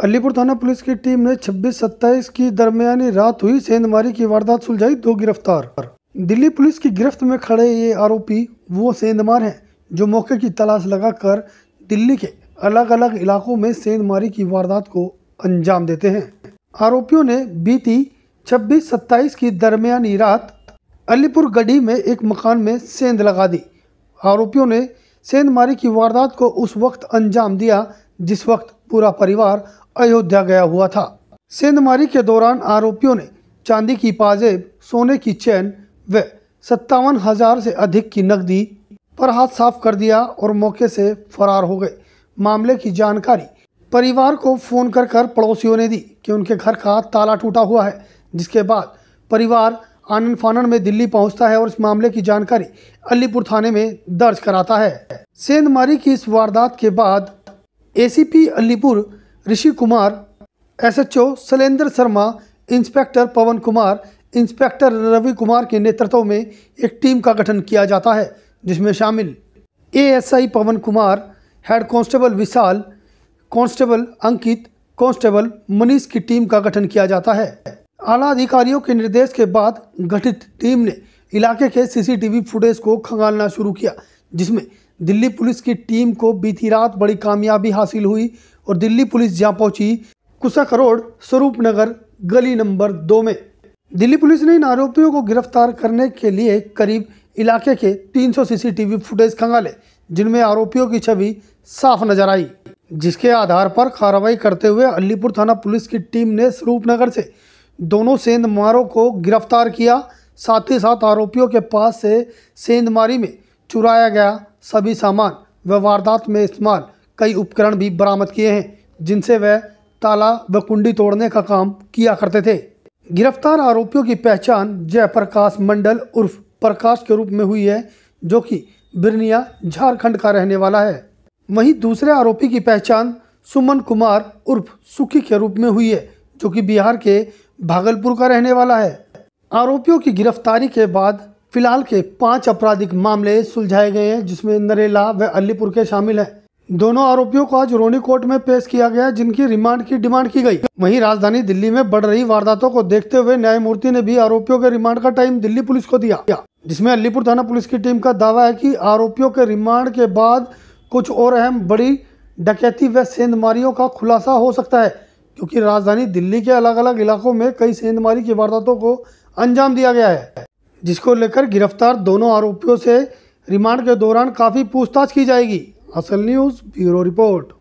अलीपुर थाना पुलिस की टीम ने 26-27 की दरमियानी रात हुई सेंधमारी की वारदात सुलझाई दो गिरफ्तार दिल्ली पुलिस की गिरफ्त में खड़े ये आरोपी वो सेंधमार हैं जो मौके की तलाश लगाकर दिल्ली के अलग अलग इलाकों में सेंधमारी की वारदात को अंजाम देते हैं आरोपियों ने बीती 26-27 की दरमियानी रात अलीपुर गढ़ी में एक मकान में सेंध लगा दी आरोपियों ने सेंध मारी की वारदात को उस वक्त अंजाम दिया जिस वक्त पूरा परिवार अयोध्या गया हुआ था सेंधमारी के दौरान आरोपियों ने चांदी की पाजेब सोने की चैन व सत्तावन हजार से अधिक की नकदी पर हाथ साफ कर दिया और मौके से फरार हो गए मामले की जानकारी परिवार को फ़ोन कर कर पड़ोसियों ने दी कि उनके घर का ताला टूटा हुआ है जिसके बाद परिवार आनंद फानन में दिल्ली पहुंचता है और इस मामले की जानकारी अलीपुर थाने में दर्ज कराता है सेंधमारी की इस वारदात के बाद ACP Alipur Rishi Kumar SHO Shailendra Sharma inspector Pawan Kumar inspector Ravi Kumar के नेतृत्व में एक टीम का गठन किया जाता है जिसमें शामिल ASI Pawan Kumar head constable Vishal constable Ankit constable Manish की टीम का गठन किया जाता है आला अधिकारियों के निर्देश के बाद गठित टीम ने इलाके के सीसीटीवी फुटेज को खंगालना शुरू किया जिसमें दिल्ली पुलिस की टीम को बीती रात बड़ी कामयाबी हासिल हुई और दिल्ली पुलिस जहाँ पहुंची कुशक रोड स्वरूप नगर गली नंबर दो में दिल्ली पुलिस ने इन आरोपियों को गिरफ्तार करने के लिए करीब इलाके के 300 सीसीटीवी फुटेज खंगाले जिनमें आरोपियों की छवि साफ नजर आई जिसके आधार पर कार्रवाई करते हुए अलीपुर थाना पुलिस की टीम ने स्वरूपनगर से दोनों सेंधमारों को गिरफ्तार किया साथ ही साथ आरोपियों के पास से सेंधमारी में चुराया गया सभी सामान व वारदात में इस्तेमाल कई उपकरण भी बरामद किए हैं जिनसे वह ताला व कुंडी तोड़ने का काम किया करते थे गिरफ्तार आरोपियों की पहचान जयप्रकाश मंडल उर्फ प्रकाश के रूप में हुई है जो कि बिरनिया झारखंड का रहने वाला है वहीं दूसरे आरोपी की पहचान सुमन कुमार उर्फ सुखी के रूप में हुई है जो कि बिहार के भागलपुर का रहने वाला है आरोपियों की गिरफ्तारी के बाद फिलहाल के पांच आपराधिक मामले सुलझाए गए हैं जिसमें नरेला व अलीपुर के शामिल हैं दोनों आरोपियों को आज रोनी कोर्ट में पेश किया गया जिनकी रिमांड की डिमांड की गई वहीं राजधानी दिल्ली में बढ़ रही वारदातों को देखते हुए न्यायमूर्ति ने भी आरोपियों के रिमांड का टाइम दिल्ली पुलिस को दिया जिसमें अलीपुर थाना पुलिस की टीम का दावा है कि आरोपियों के रिमांड के बाद कुछ और अहम बड़ी डकैती व सेंधमारियों का खुलासा हो सकता है क्योंकि राजधानी दिल्ली के अलग अलग इलाकों में कई सेंधमारी की वारदातों को अंजाम दिया गया है जिसको लेकर गिरफ्तार दोनों आरोपियों से रिमांड के दौरान काफ़ी पूछताछ की जाएगी असल न्यूज़ ब्यूरो रिपोर्ट